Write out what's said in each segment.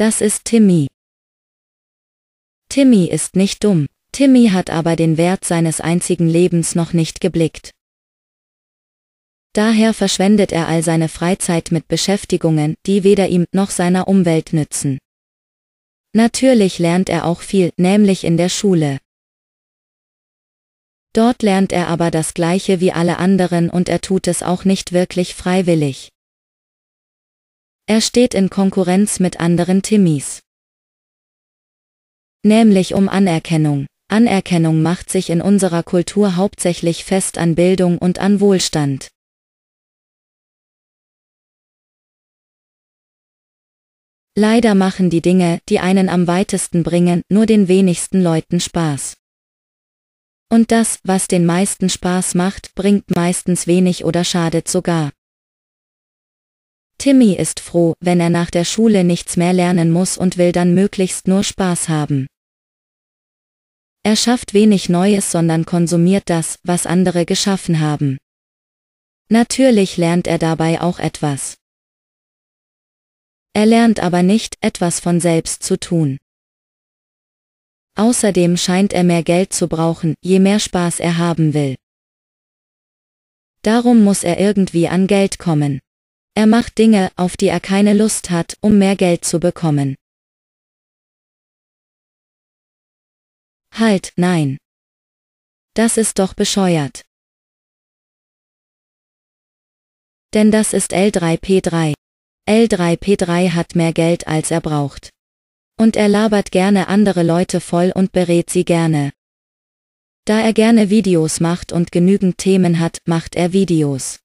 Das ist Timmy. Timmy ist nicht dumm, Timmy hat aber den Wert seines einzigen Lebens noch nicht geblickt. Daher verschwendet er all seine Freizeit mit Beschäftigungen, die weder ihm noch seiner Umwelt nützen. Natürlich lernt er auch viel, nämlich in der Schule. Dort lernt er aber das Gleiche wie alle anderen und er tut es auch nicht wirklich freiwillig. Er steht in Konkurrenz mit anderen Timmys. Nämlich um Anerkennung. Anerkennung macht sich in unserer Kultur hauptsächlich fest an Bildung und an Wohlstand. Leider machen die Dinge, die einen am weitesten bringen, nur den wenigsten Leuten Spaß. Und das, was den meisten Spaß macht, bringt meistens wenig oder schadet sogar. Timmy ist froh, wenn er nach der Schule nichts mehr lernen muss und will dann möglichst nur Spaß haben. Er schafft wenig Neues, sondern konsumiert das, was andere geschaffen haben. Natürlich lernt er dabei auch etwas. Er lernt aber nicht, etwas von selbst zu tun. Außerdem scheint er mehr Geld zu brauchen, je mehr Spaß er haben will. Darum muss er irgendwie an Geld kommen. Er macht Dinge, auf die er keine Lust hat, um mehr Geld zu bekommen. Halt, nein. Das ist doch bescheuert. Denn das ist L3P3. L3P3 hat mehr Geld als er braucht. Und er labert gerne andere Leute voll und berät sie gerne. Da er gerne Videos macht und genügend Themen hat, macht er Videos.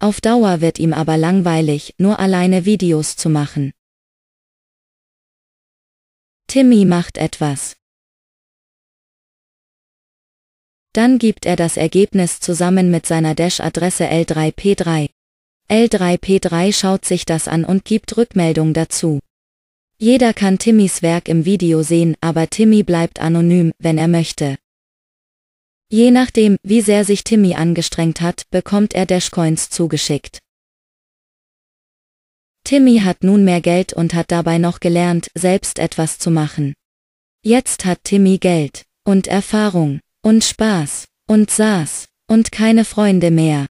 Auf Dauer wird ihm aber langweilig, nur alleine Videos zu machen. Timmy macht etwas. Dann gibt er das Ergebnis zusammen mit seiner Dash-Adresse L3P3. L3P3 schaut sich das an und gibt Rückmeldung dazu. Jeder kann Timmys Werk im Video sehen, aber Timmy bleibt anonym, wenn er möchte. Je nachdem, wie sehr sich Timmy angestrengt hat, bekommt er Dashcoins zugeschickt. Timmy hat nun mehr Geld und hat dabei noch gelernt, selbst etwas zu machen. Jetzt hat Timmy Geld und Erfahrung und Spaß und saß und keine Freunde mehr.